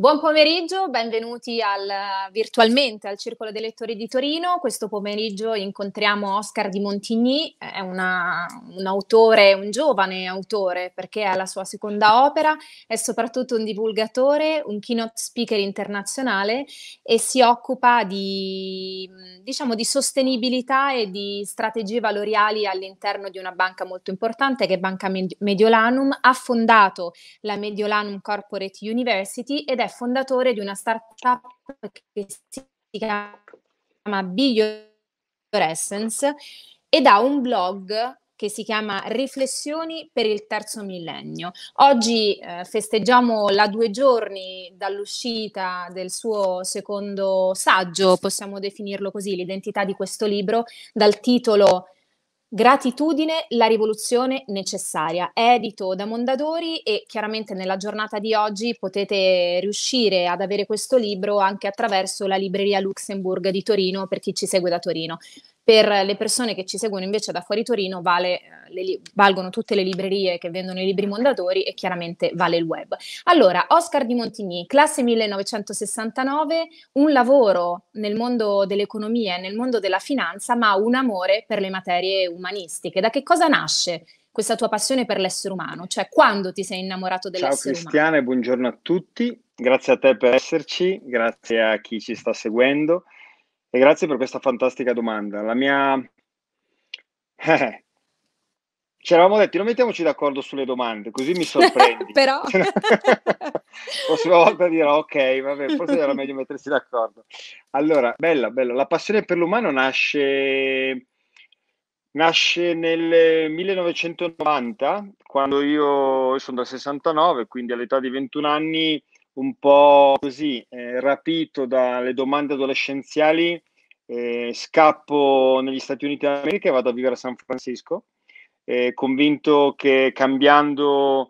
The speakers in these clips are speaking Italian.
Buon pomeriggio, benvenuti al, virtualmente al Circolo dei Lettori di Torino. Questo pomeriggio incontriamo Oscar di Montigny, è una, un autore, un giovane autore perché è la sua seconda opera, è soprattutto un divulgatore, un keynote speaker internazionale e si occupa di, diciamo, di sostenibilità e di strategie valoriali all'interno di una banca molto importante che è Banca Mediolanum. Ha fondato la Mediolanum Corporate University ed è fondatore di una startup che si chiama Be Essence ed ha un blog che si chiama Riflessioni per il terzo millennio. Oggi eh, festeggiamo la due giorni dall'uscita del suo secondo saggio, possiamo definirlo così, l'identità di questo libro, dal titolo Gratitudine, la rivoluzione necessaria, edito da Mondadori e chiaramente nella giornata di oggi potete riuscire ad avere questo libro anche attraverso la libreria Luxembourg di Torino per chi ci segue da Torino. Per le persone che ci seguono invece da fuori Torino vale, eh, li- valgono tutte le librerie che vendono i libri mondatori e chiaramente vale il web. Allora, Oscar di Montigny, classe 1969, un lavoro nel mondo dell'economia e nel mondo della finanza, ma un amore per le materie umanistiche. Da che cosa nasce questa tua passione per l'essere umano? Cioè, quando ti sei innamorato dell'essere umano? Ciao Cristiana umano? e buongiorno a tutti. Grazie a te per esserci, grazie a chi ci sta seguendo. E grazie per questa fantastica domanda. La mia... Eh, ci eravamo detti, non mettiamoci d'accordo sulle domande, così mi sorprendi. Però... Prossima volta dirò, ok, vabbè, forse era meglio mettersi d'accordo. Allora, bella, bella. La passione per l'umano nasce, nasce nel 1990, quando io, io sono del 69, quindi all'età di 21 anni, un po' così, eh, rapito dalle domande adolescenziali, eh, scappo negli Stati Uniti d'America e vado a vivere a San Francisco, eh, convinto che cambiando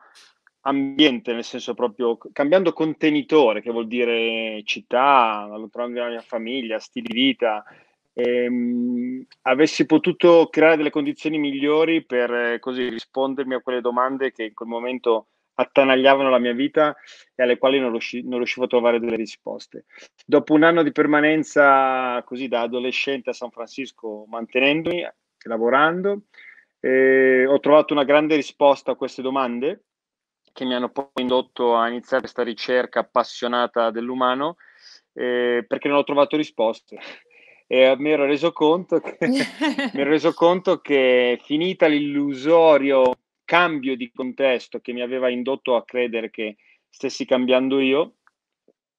ambiente, nel senso proprio cambiando contenitore, che vuol dire città, allontanandomi dalla mia famiglia, stili di vita, ehm, avessi potuto creare delle condizioni migliori per eh, così rispondermi a quelle domande che in quel momento attanagliavano la mia vita e alle quali non, riusci- non, riuscivo a trovare delle risposte. Dopo un anno di permanenza così da adolescente a San Francisco, mantenendomi, e lavorando, eh, ho trovato una grande risposta a queste domande che mi hanno poi indotto a iniziare questa ricerca appassionata dell'umano eh, perché non ho trovato risposte. E mi ero reso conto che, ero reso conto che finita l'illusorio cambio di contesto che mi aveva indotto a credere che stessi cambiando io,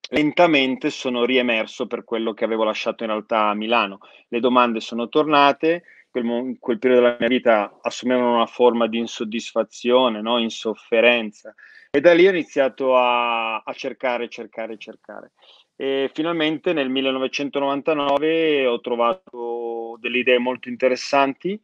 lentamente sono riemerso per quello che avevo lasciato in realtà a Milano. Le domande sono tornate, quel, quel periodo della mia vita assumevano una forma di insoddisfazione, no? insofferenza e da lì ho iniziato a, a cercare, cercare, cercare. E finalmente nel 1999 ho trovato delle idee molto interessanti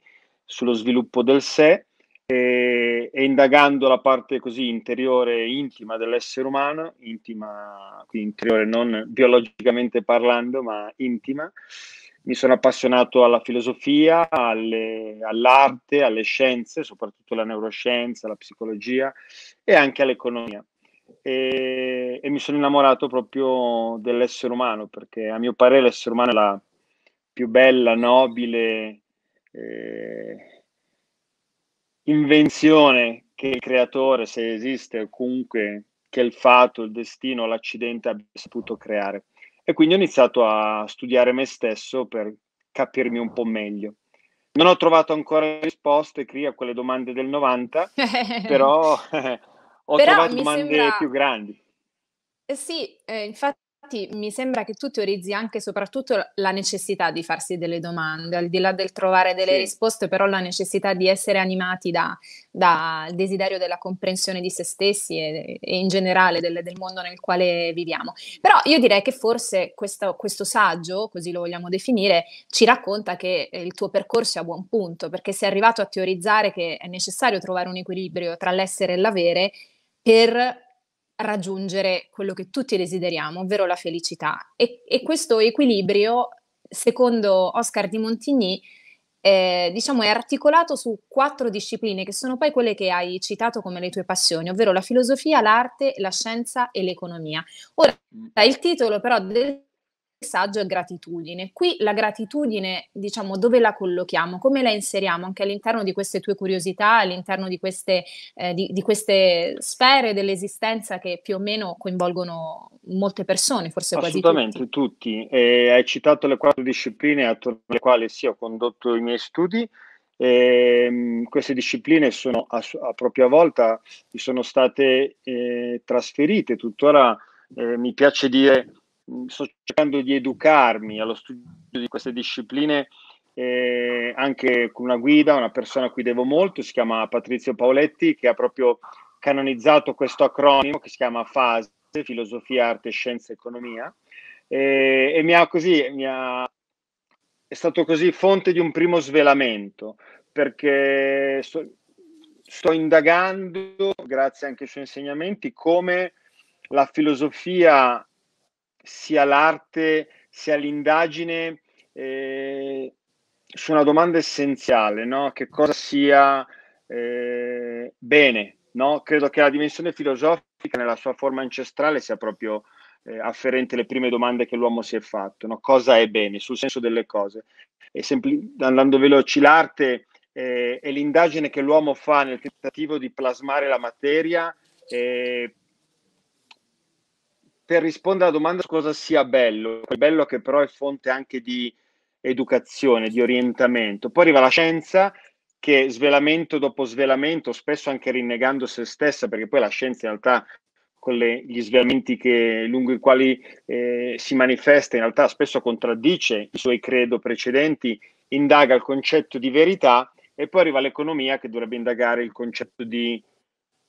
sullo sviluppo del sé e, e, indagando la parte così interiore e intima dell'essere umano, intima, quindi interiore non biologicamente parlando, ma intima, mi sono appassionato alla filosofia, alle, all'arte, alle scienze, soprattutto la neuroscienza, la psicologia e anche all'economia. E, e mi sono innamorato proprio dell'essere umano, perché a mio parere l'essere umano è la più bella, nobile, eh, invenzione che il creatore, se esiste, o comunque che il fatto, il destino, l'accidente abbia saputo creare. E quindi ho iniziato a studiare me stesso per capirmi un po' meglio. Non ho trovato ancora risposte, Cri, a quelle domande del 90, però ho però trovato domande sembra... più grandi. Eh sì, eh, infatti infatti mi sembra che tu teorizzi anche e soprattutto la necessità di farsi delle domande, al di là del trovare delle sì. risposte, però la necessità di essere animati dal da desiderio della comprensione di se stessi e, e in generale del, del, mondo nel quale viviamo. Però io direi che forse questo, questo saggio, così lo vogliamo definire, ci racconta che eh, il tuo percorso è a buon punto, perché sei arrivato a teorizzare che è necessario trovare un equilibrio tra l'essere e l'avere per raggiungere quello che tutti desideriamo, ovvero la felicità. E, e questo equilibrio, secondo Oscar di Montigny, eh, diciamo è articolato su quattro discipline che sono poi quelle che hai citato come le tue passioni, ovvero la filosofia, l'arte, la scienza e l'economia. Ora, mm. il titolo però del messaggio è gratitudine. Qui la gratitudine, diciamo, dove la collochiamo? Come la inseriamo anche all'interno di queste tue curiosità, all'interno di queste, eh, di, di queste sfere dell'esistenza che più o meno coinvolgono molte persone, forse quasi Assolutamente, tutti. tutti. Eh, hai citato le quattro discipline attorno alle quali sì, ho condotto i miei studi. Eh, queste discipline sono a, a, propria volta sono state eh, trasferite, tuttora eh, mi piace dire Mm, sto cercando di educarmi allo studio di queste discipline eh, anche con una guida, una persona a cui devo molto, si chiama Patrizio Paoletti, che ha proprio canonizzato questo acronimo che si chiama FASE, Filosofia, Arte, Scienza, Economia, eh, e mi ha così, mi ha, è stato così fonte di un primo svelamento, perché sto, sto indagando, grazie anche ai suoi insegnamenti, come la filosofia sia l'arte sia l'indagine eh, su una domanda essenziale, no? che cosa sia eh, bene. No? Credo che la dimensione filosofica nella sua forma ancestrale sia proprio eh, afferente alle prime domande che l'uomo si è fatto, no? cosa è bene, sul senso delle cose. E sempli- andando veloci, l'arte è eh, l'indagine che l'uomo fa nel tentativo di plasmare la materia eh, per rispondere alla domanda su cosa sia bello, quel bello che però è fonte anche di educazione, di orientamento. Poi arriva la scienza che svelamento dopo svelamento, spesso anche rinnegando se stessa, perché poi la scienza in realtà con le, gli svelamenti che, lungo i quali eh, si manifesta, in realtà spesso contraddice i suoi credo precedenti, indaga il concetto di verità e poi arriva l'economia che dovrebbe indagare il concetto di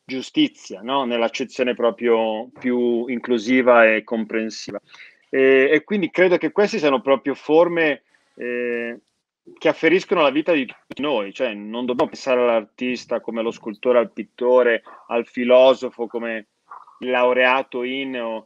giustizia, no? nell'accezione proprio più inclusiva e comprensiva. E, e, quindi credo che queste siano proprio forme eh, che afferiscono alla vita di tutti noi, cioè non dobbiamo pensare all'artista come lo scultore, al pittore, al filosofo come laureato in... O...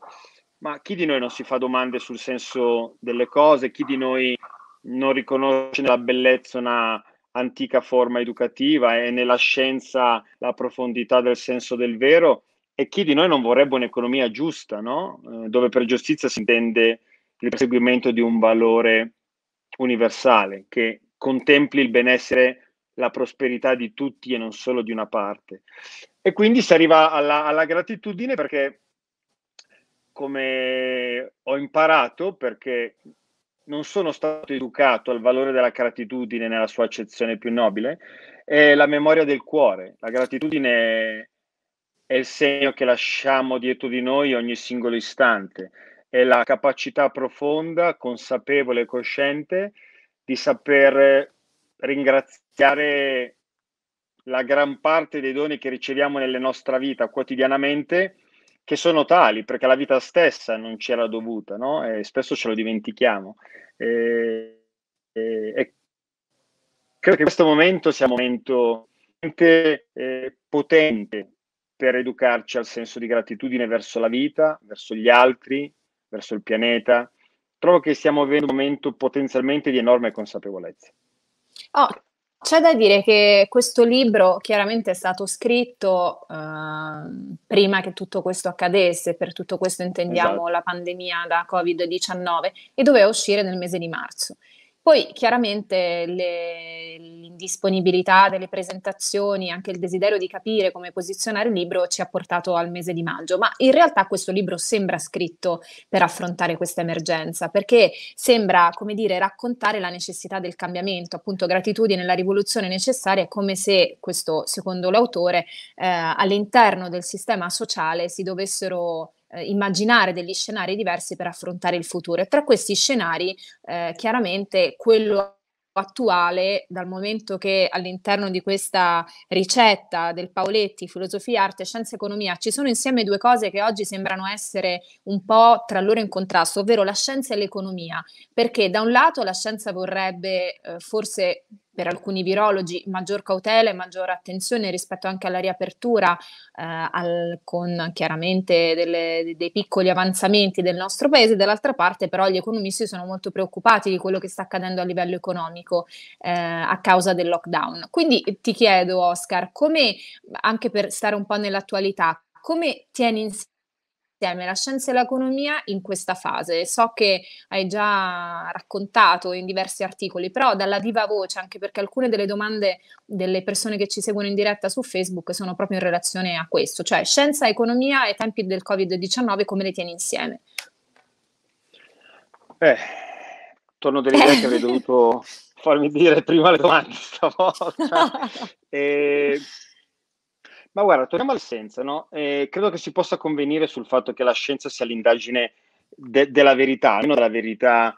Ma chi di noi non si fa domande sul senso delle cose? Chi di noi non riconosce nella bellezza una antica forma educativa e nella scienza la profondità del senso del vero e chi di noi non vorrebbe un'economia giusta, no? Eh, dove per giustizia si intende il perseguimento di un valore universale che contempli il benessere, la prosperità di tutti e non solo di una parte. E quindi si arriva alla, alla gratitudine perché come ho imparato, perché non sono stato educato al valore della gratitudine nella sua accezione più nobile, è la memoria del cuore. La gratitudine è il segno che lasciamo dietro di noi ogni singolo istante, è la capacità profonda, consapevole e cosciente di saper ringraziare la gran parte dei doni che riceviamo nella nostra vita quotidianamente che sono tali perché la vita stessa non c'era dovuta, no? E spesso ce lo dimentichiamo. E, e, e credo che questo momento sia un momento eh, potente per educarci al senso di gratitudine verso la vita, verso gli altri, verso il pianeta. Trovo che stiamo avendo un momento potenzialmente di enorme consapevolezza. Oh, c'è da dire che questo libro chiaramente è stato scritto eh, prima che tutto questo accadesse, per tutto questo intendiamo esatto. la pandemia da Covid-19 e doveva uscire nel mese di marzo. Poi chiaramente le, l'indisponibilità delle presentazioni, anche il desiderio di capire come posizionare il libro ci ha portato al mese di maggio, ma in realtà questo libro sembra scritto per affrontare questa emergenza, perché sembra, come dire, raccontare la necessità del cambiamento, appunto gratitudine e la rivoluzione necessaria, è come se questo, secondo l'autore, eh, all'interno del sistema sociale si dovessero eh, immaginare degli scenari diversi per affrontare il futuro. E tra questi scenari, eh, chiaramente quello attuale, dal momento che all'interno di questa ricetta del Paoletti, filosofia, arte, scienza e economia, ci sono insieme due cose che oggi sembrano essere un po' tra loro in contrasto, ovvero la scienza e l'economia, perché da un lato la scienza vorrebbe eh, forse per alcuni virologi maggior cautela e maggiore attenzione rispetto anche alla riapertura, eh, al, con chiaramente delle, dei piccoli avanzamenti del nostro paese, dall'altra parte però gli economisti sono molto preoccupati di quello che sta accadendo a livello economico eh, a causa del lockdown. Quindi eh, ti chiedo Oscar, come anche per stare un po' nell'attualità, come tieni insieme insieme la scienza e l'economia in questa fase. So che hai già raccontato in diversi articoli, però dalla viva voce, anche perché alcune delle domande delle persone che ci seguono in diretta su Facebook sono proprio in relazione a questo, cioè scienza, economia e tempi del Covid-19, come le tieni insieme? Eh, torno dell'idea che avrei dovuto farmi dire prima le domande stavolta. e eh, ma guarda, torniamo alla scienza, no? Eh, credo che si possa convenire sul fatto che la scienza sia l'indagine de- della verità, non della verità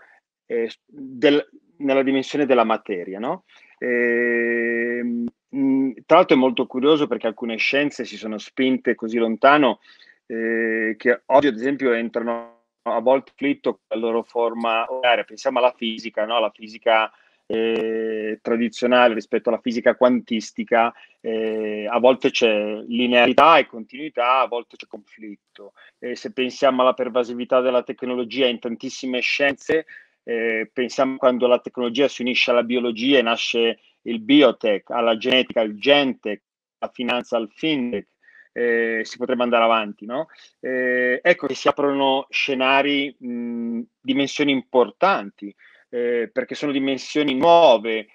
eh, del- nella dimensione della materia, no? Eh, mh, tra l'altro è molto curioso perché alcune scienze si sono spinte così lontano eh, che oggi, ad esempio, entrano a volte flitto con la loro forma oraria. Pensiamo alla fisica, no? La fisica eh, tradizionale rispetto alla fisica quantistica, eh, a volte c'è linearità e continuità, a volte c'è conflitto. Eh, se pensiamo alla pervasività della tecnologia in tantissime scienze, eh, pensiamo quando la tecnologia si unisce alla biologia e nasce il biotech, alla genetica, il gentech, alla finanza, al fintech, eh, si potrebbe andare avanti. No? Eh, ecco che si aprono scenari, mh, dimensioni importanti eh, perché sono dimensioni nuove,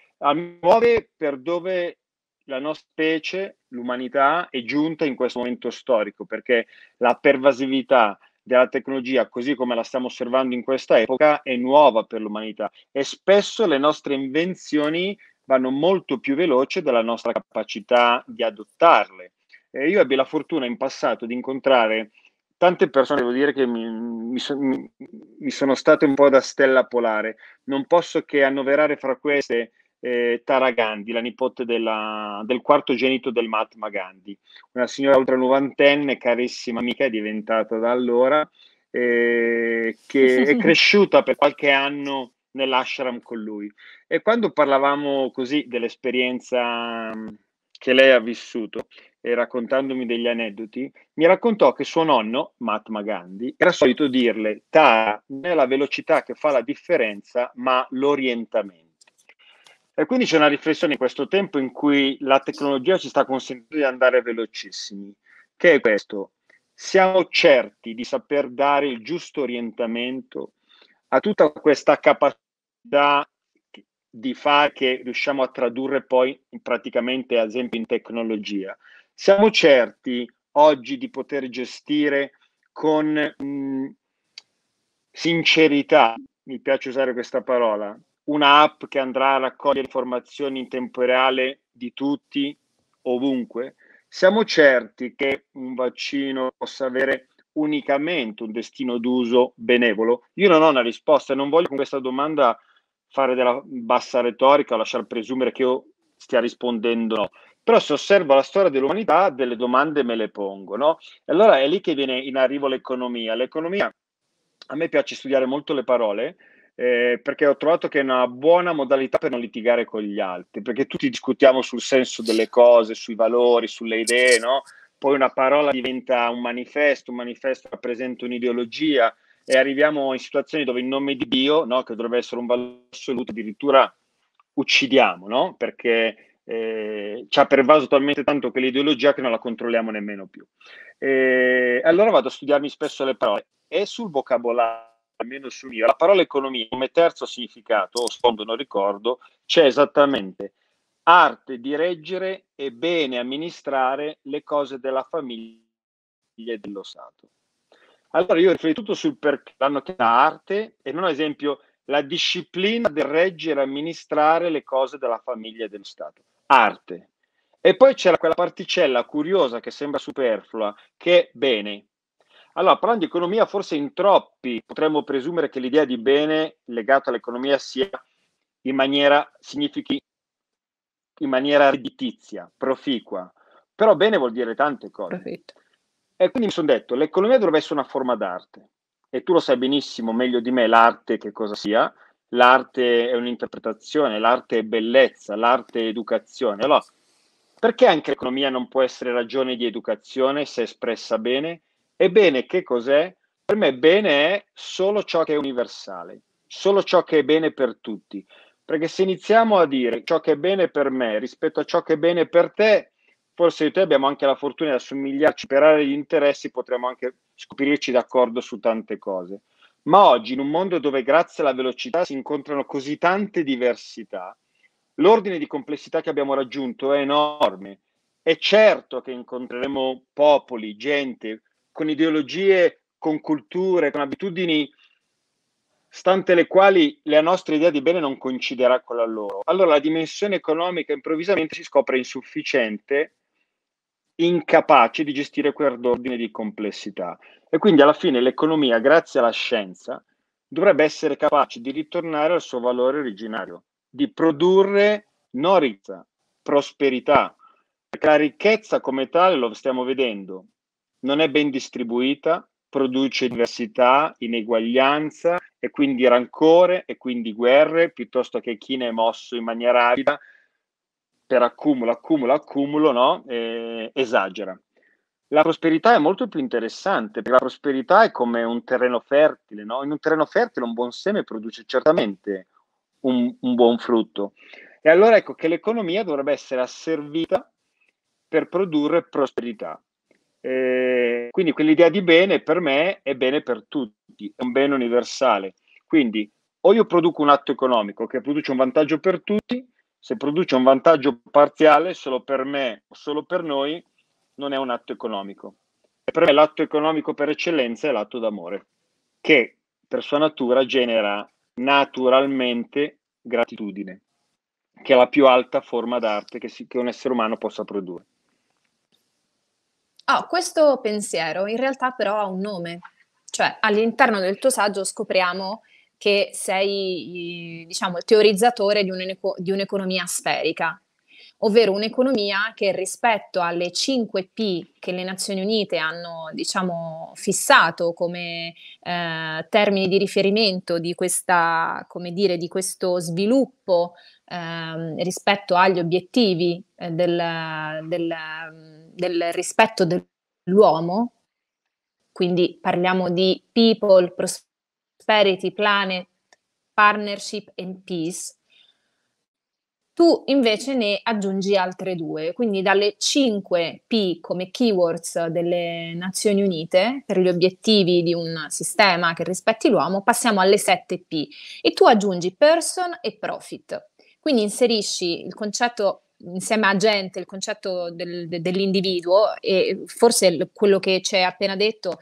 nuove per dove la nostra specie, l'umanità, è giunta in questo momento storico, perché la pervasività della tecnologia, così come la stiamo osservando in questa epoca, è nuova per l'umanità e spesso le nostre invenzioni vanno molto più veloce della nostra capacità di adottarle. Eh, io ebbi la fortuna in passato di incontrare tante persone, devo dire che mi, mi, mi, mi, sono state un po' da stella polare. Non posso che annoverare fra queste eh, Tara Gandhi, la nipote della, del quarto genito del Mahatma Gandhi, una signora oltre novantenne, carissima amica, è diventata da allora, eh, che sì, sì, sì. è cresciuta per qualche anno nell'ashram con lui. E quando parlavamo così dell'esperienza mm, che lei ha vissuto, e raccontandomi degli aneddoti, mi raccontò che suo nonno, Mahatma Gandhi, era solito dirle: Tara, non è la velocità che fa la differenza, ma l'orientamento. E quindi c'è una riflessione in questo tempo in cui la tecnologia ci sta consentendo di andare velocissimi, che è questo. Siamo certi di saper dare il giusto orientamento a tutta questa capacità di fare che riusciamo a tradurre poi praticamente, ad esempio, in tecnologia. Siamo certi oggi di poter gestire con mh, mm, sincerità, mi piace usare questa parola, un'app che andrà a raccogliere informazioni in tempo reale di tutti, ovunque? Siamo certi che un vaccino possa avere unicamente un destino d'uso benevolo? Io non ho una risposta, e non voglio con questa domanda fare della bassa retorica o lasciar presumere che io stia rispondendo no. Però se osservo la storia dell'umanità, delle domande me le pongo, no? E allora è lì che viene in arrivo l'economia. L'economia, a me piace studiare molto le parole, eh, perché ho trovato che è una buona modalità per non litigare con gli altri, perché tutti discutiamo sul senso delle cose, sui valori, sulle idee, no? Poi una parola diventa un manifesto, un manifesto rappresenta un'ideologia e arriviamo in situazioni dove in nome di Dio, no? che dovrebbe essere un valore assoluto, addirittura uccidiamo, no? Perché eh, ci ha pervaso talmente tanto che l'ideologia che non la controlliamo nemmeno più. E eh, allora vado a studiarmi spesso le parole e sul vocabolario, almeno su mio, la parola economia come terzo significato, o sfondo non ricordo, c'è esattamente arte di reggere e bene amministrare le cose della famiglia e dello Stato. Allora io ho tutto sul perché l'hanno chiamata arte e non ad esempio la disciplina del reggere e amministrare le cose della famiglia e dello Stato arte. E poi c'era quella particella curiosa che sembra superflua, che è bene. Allora, parlando di economia, forse in troppi potremmo presumere che l'idea di bene legato all'economia sia in maniera, significhi in maniera redditizia, proficua. Però bene vuol dire tante cose. Perfetto. E quindi mi sono detto, l'economia dovrebbe essere una forma d'arte. E tu lo sai benissimo, meglio di me, l'arte che cosa sia l'arte è un'interpretazione, l'arte è bellezza, l'arte è educazione. Allora, perché anche l'economia non può essere ragione di educazione se espressa bene? E bene che cos'è? Per me bene è solo ciò che è universale, solo ciò che è bene per tutti. Perché se iniziamo a dire ciò che è bene per me rispetto a ciò che è bene per te, forse io e te abbiamo anche la fortuna di assomigliarci per aree di interessi, potremmo anche scoprirci d'accordo su tante cose. Ma oggi, in un mondo dove grazie alla velocità si incontrano così tante diversità, l'ordine di complessità che abbiamo raggiunto è enorme. È certo che incontreremo popoli, gente con ideologie, con culture, con abitudini, stante le quali la nostra idea di bene non coinciderà con la loro. Allora la dimensione economica improvvisamente si scopre insufficiente incapaci di gestire quell'ordine di complessità. E quindi alla fine l'economia, grazie alla scienza, dovrebbe essere capace di ritornare al suo valore originario, di produrre non prosperità, perché la ricchezza come tale, lo stiamo vedendo, non è ben distribuita, produce diversità, ineguaglianza e quindi rancore e quindi guerre, piuttosto che chi ne è mosso in maniera rapida per accumulo, accumulo, accumulo, no? E esagera. La prosperità è molto più interessante, perché la prosperità è come un terreno fertile, no? In un terreno fertile un buon seme produce certamente un, un buon frutto. E allora ecco che l'economia dovrebbe essere asservita per produrre prosperità. Eh, quindi quell'idea di bene per me è bene per tutti, è un bene universale. Quindi o io produco un atto economico che produce un vantaggio per tutti, se produce un vantaggio parziale solo per me o solo per noi, non è un atto economico. E per me l'atto economico per eccellenza è l'atto d'amore, che per sua natura genera naturalmente gratitudine, che è la più alta forma d'arte che, si, che un essere umano possa produrre. Oh, questo pensiero in realtà però ha un nome, cioè all'interno del tuo saggio scopriamo che sei diciamo, il teorizzatore di, un'eco- di un'economia sferica, ovvero un'economia che rispetto alle 5 P che le Nazioni Unite hanno diciamo, fissato come eh, termini di riferimento di, questa, dire, di questo sviluppo eh, rispetto agli obiettivi eh, del, del, del rispetto dell'uomo, quindi parliamo di people, prosperità, Prosperity, Planet, Partnership and Peace, tu invece ne aggiungi altre due, quindi dalle 5 P come keywords delle Nazioni Unite per gli obiettivi di un sistema che rispetti l'uomo, passiamo alle 7 P e tu aggiungi person e profit. Quindi inserisci il concetto insieme a gente il concetto del, dell'individuo e forse quello che ci hai appena detto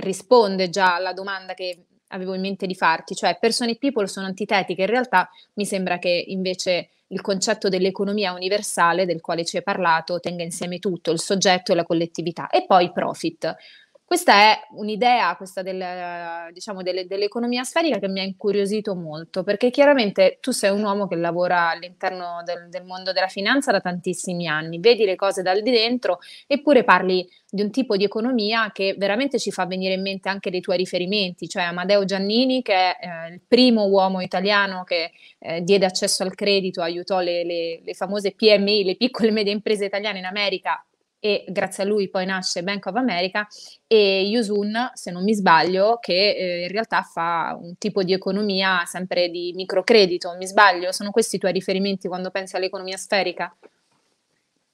risponde già alla domanda che avevo in mente di farti, cioè persone e people sono antitetiche, in realtà mi sembra che invece il concetto dell'economia universale del quale ci hai parlato tenga insieme tutto, il soggetto e la collettività e poi profit. Questa è un'idea, questa del, diciamo, delle, dell'economia sferica che mi ha incuriosito molto, perché chiaramente tu sei un uomo che lavora all'interno del, del mondo della finanza da tantissimi anni, vedi le cose dal di dentro, eppure parli di un tipo di economia che veramente ci fa venire in mente anche dei tuoi riferimenti, cioè Amadeo Giannini che è eh, il primo uomo italiano che eh, diede accesso al credito, aiutò le, le, le famose PMI, le piccole e medie imprese italiane in America e grazie a lui poi nasce Bank of America e Yusun, se non mi sbaglio, che eh, in realtà fa un tipo di economia sempre di microcredito, mi sbaglio? Sono questi i tuoi riferimenti quando pensi all'economia sferica?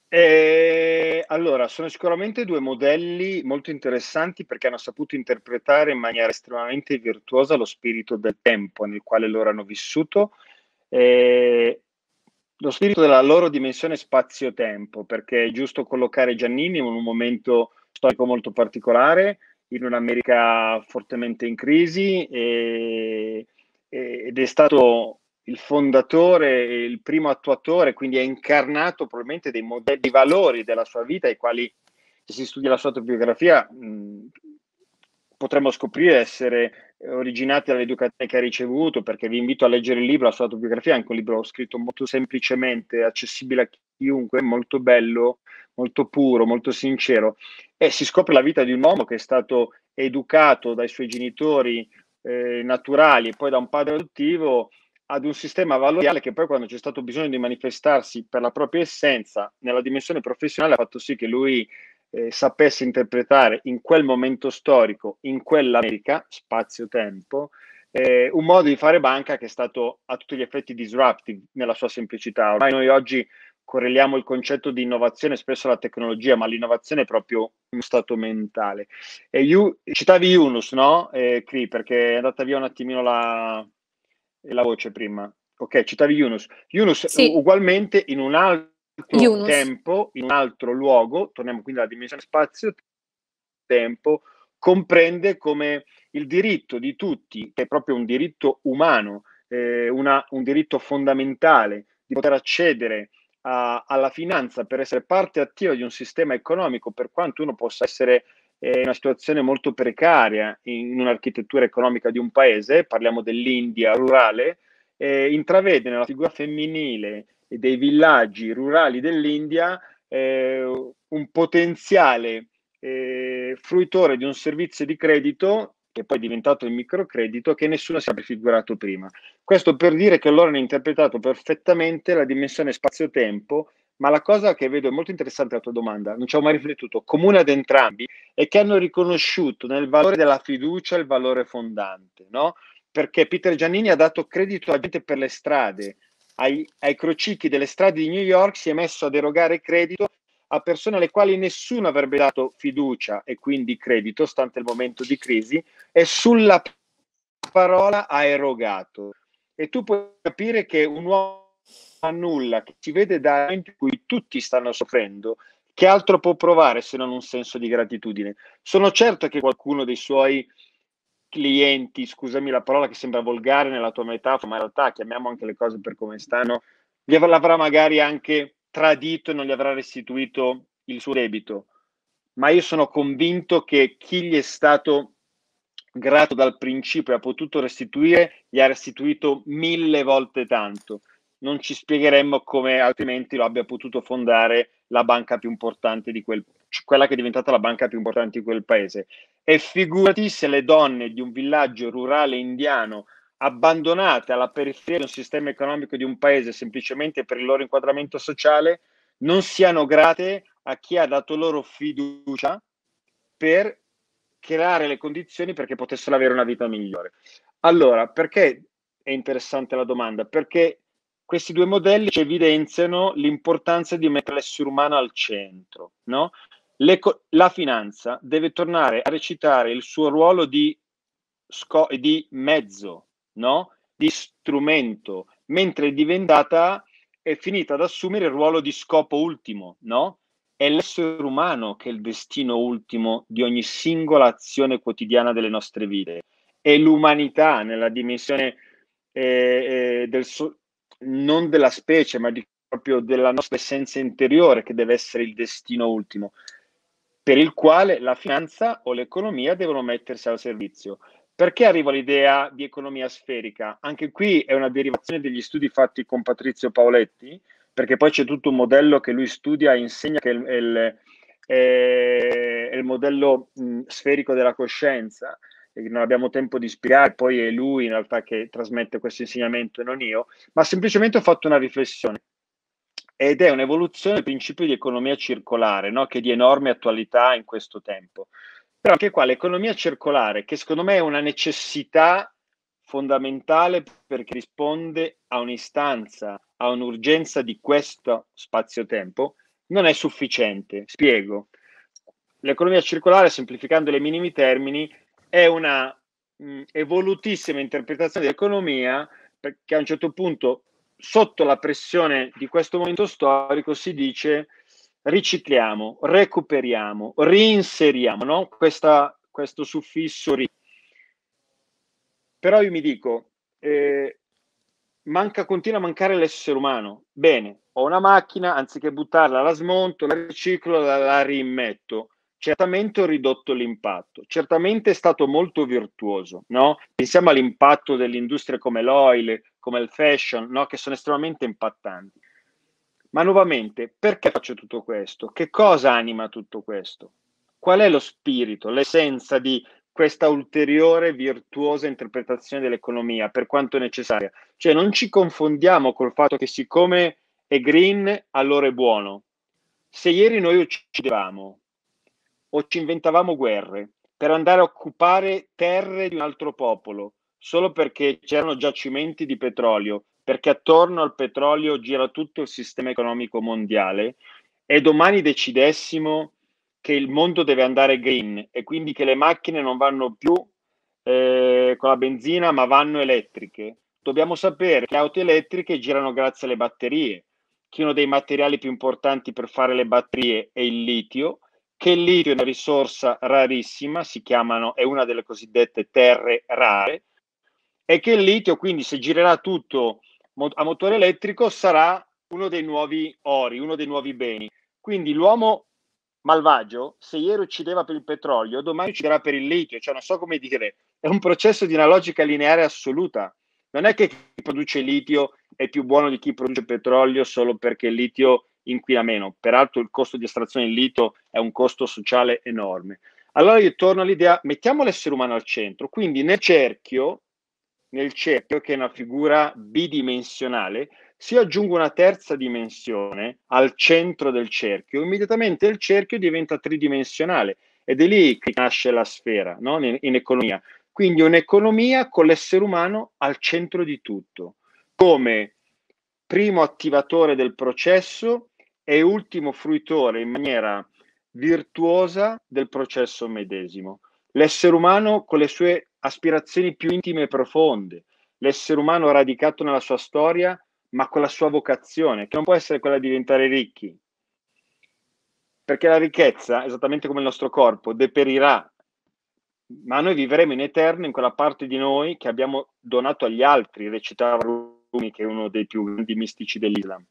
Eh, allora, sono sicuramente due modelli molto interessanti perché hanno saputo interpretare in maniera estremamente virtuosa lo spirito del tempo nel quale loro hanno vissuto eh, lo spirito della loro dimensione spazio-tempo, perché è giusto collocare Giannini in un momento storico molto particolare, in un'America fortemente in crisi e, ed è stato il fondatore, il primo attuatore, quindi ha incarnato probabilmente dei modelli, dei valori della sua vita ai quali se si studia la sua autobiografia mh, potremmo scoprire essere eh, originati dall'educazione che ha ricevuto, perché vi invito a leggere il libro, la sua autobiografia, è anche un libro scritto molto semplicemente, accessibile a chiunque, molto bello, molto puro, molto sincero, e si scopre la vita di un uomo che è stato educato dai suoi genitori eh, naturali e poi da un padre adottivo ad un sistema valoriale che poi quando c'è stato bisogno di manifestarsi per la propria essenza nella dimensione professionale ha fatto sì che lui eh, sapesse interpretare in quel momento storico, in quell'America, spazio-tempo, eh, un modo di fare banca che è stato a tutti gli effetti disruptive nella sua semplicità. Ormai noi oggi correliamo il concetto di innovazione spesso alla tecnologia, ma l'innovazione è proprio uno stato mentale. E you, citavi Yunus, no, eh, Cri, perché è andata via un attimino la, la voce prima. Ok, citavi Yunus. Yunus sì. ugualmente in un altro Yunus. tempo in un altro luogo, torniamo quindi alla dimensione spazio-tempo, comprende come il diritto di tutti, che è proprio un diritto umano, eh, una, un diritto fondamentale di poter accedere a, alla finanza per essere parte attiva di un sistema economico, per quanto uno possa essere eh, in una situazione molto precaria in, in un'architettura economica di un paese, parliamo dell'India rurale, eh, intravede nella figura femminile dei villaggi rurali dell'India eh, un potenziale eh, fruitore di un servizio di credito che poi è diventato il microcredito che nessuno si è prefigurato prima. Questo per dire che loro hanno interpretato perfettamente la dimensione spazio-tempo, ma la cosa che vedo è molto interessante la tua domanda, non ci ho mai riflettuto, comune ad entrambi, è che hanno riconosciuto nel valore della fiducia il valore fondante, no? Perché Peter Giannini ha dato credito a gente per le strade, ai, ai crocicchi delle strade di New York si è messo a derogare credito a persone alle quali nessuno avrebbe dato fiducia e quindi credito, stante il momento di crisi, e sulla parola ha erogato. E tu puoi capire che un uomo a nulla, che si vede da momento in cui tutti stanno soffrendo, che altro può provare se non un senso di gratitudine? Sono certo che qualcuno dei suoi clienti, scusami la parola che sembra volgare nella tua metafora, ma in realtà chiamiamo anche le cose per come stanno, gli avrà magari anche tradito e non gli avrà restituito il suo debito. Ma io sono convinto che chi gli è stato grato dal principio e ha potuto restituire, gli ha restituito mille volte tanto. Non ci spiegheremmo come altrimenti lo abbia potuto fondare la banca più importante di quel quella che è diventata la banca più importante di quel paese. E figurati se le donne di un villaggio rurale indiano abbandonate alla periferia di un sistema economico di un paese semplicemente per il loro inquadramento sociale non siano grate a chi ha dato loro fiducia per creare le condizioni perché potessero avere una vita migliore. Allora, perché è interessante la domanda? Perché questi due modelli ci evidenziano l'importanza di mettere l'essere umano al centro. No? la finanza deve tornare a recitare il suo ruolo di, di mezzo, no? di strumento, mentre è diventata, è finita ad assumere il ruolo di scopo ultimo. No? È l'essere umano che è il destino ultimo di ogni singola azione quotidiana delle nostre vite. È l'umanità nella dimensione eh, eh, del, so- non della specie, ma di, proprio della nostra essenza interiore che deve essere il destino ultimo, per il quale la finanza o l'economia devono mettersi al servizio. Perché arriva l'idea di economia sferica? Anche qui è una derivazione degli studi fatti con Patrizio Paoletti, perché poi c'è tutto un modello che lui studia e insegna che è il, è il, è il modello mh, sferico della coscienza, e non abbiamo tempo di ispirare, poi è lui in realtà che trasmette questo insegnamento e non io, ma semplicemente ho fatto una riflessione ed è un'evoluzione del principio di economia circolare, no? che è di enorme attualità in questo tempo. Però anche qua l'economia circolare, che secondo me è una necessità fondamentale perché risponde a un'istanza, a un'urgenza di questo spazio-tempo, non è sufficiente. Spiego. L'economia circolare, semplificando i minimi termini, è una mh, mm, evolutissima interpretazione dell'economia perché a un certo punto sotto la pressione di questo momento storico si dice ricicliamo, recuperiamo, reinseriamo, no? Questa, questo suffisso ri. Però io mi dico, eh, manca, continua a mancare l'essere umano. Bene, ho una macchina, anziché buttarla la smonto, la riciclo, la, la rimetto. Certamente ho ridotto l'impatto, certamente è stato molto virtuoso. No? Pensiamo all'impatto delle industrie come l'oil, come il fashion, no? che sono estremamente impattanti. Ma nuovamente, perché faccio tutto questo? Che cosa anima tutto questo? Qual è lo spirito, l'essenza di questa ulteriore virtuosa interpretazione dell'economia, per quanto necessaria? Cioè, non ci confondiamo col fatto che siccome è green, allora è buono. Se ieri noi uccidevamo o ci inventavamo guerre per andare a occupare terre di un altro popolo, solo perché c'erano giacimenti di petrolio, perché attorno al petrolio gira tutto il sistema economico mondiale e domani decidessimo che il mondo deve andare green e quindi che le macchine non vanno più eh, con la benzina ma vanno elettriche. Dobbiamo sapere che le auto elettriche girano grazie alle batterie, che uno dei materiali più importanti per fare le batterie è il litio, che il litio è una risorsa rarissima, si chiamano, è una delle cosiddette terre rare, e che il litio, quindi se girerà tutto a motore elettrico, sarà uno dei nuovi ori, uno dei nuovi beni. Quindi l'uomo malvagio, se ieri uccideva per il petrolio, domani ucciderà per il litio, cioè non so come dire, è un processo di una logica lineare assoluta. Non è che chi produce litio è più buono di chi produce petrolio solo perché il litio inquina meno. Peraltro il costo di estrazione del lito è un costo sociale enorme. Allora io torno all'idea, mettiamo l'essere umano al centro, quindi nel cerchio, nel cerchio che è una figura bidimensionale, se io aggiungo una terza dimensione al centro del cerchio, immediatamente il cerchio diventa tridimensionale ed è lì che nasce la sfera no? in, in economia. Quindi un'economia con l'essere umano al centro di tutto, come primo attivatore del processo e ultimo fruitore in maniera virtuosa del processo medesimo. L'essere umano con le sue aspirazioni più intime e profonde, l'essere umano radicato nella sua storia, ma con la sua vocazione, che non può essere quella di diventare ricchi. Perché la ricchezza, esattamente come il nostro corpo, deperirà, ma noi vivremo in eterno in quella parte di noi che abbiamo donato agli altri, recitava Rumi, che è uno dei più grandi mistici dell'Islam.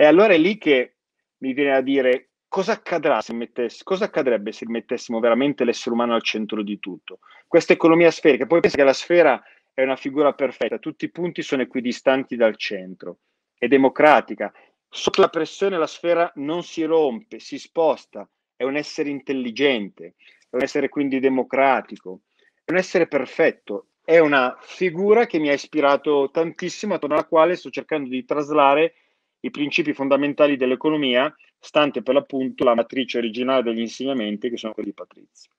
E allora è lì che mi viene a dire cosa, accadrà se mettess- cosa accadrebbe se mettessimo veramente l'essere umano al centro di tutto. Questa economia sferica, poi pensa che la sfera è una figura perfetta, tutti i punti sono equidistanti dal centro, è democratica. Sotto la pressione la sfera non si rompe, si sposta, è un essere intelligente, è un essere quindi democratico, è un essere perfetto, è una figura che mi ha ispirato tantissimo, attorno alla quale sto cercando di traslare i principi fondamentali dell'economia, stante per l'appunto la matrice originale degli insegnamenti che sono quelli di Patrizio.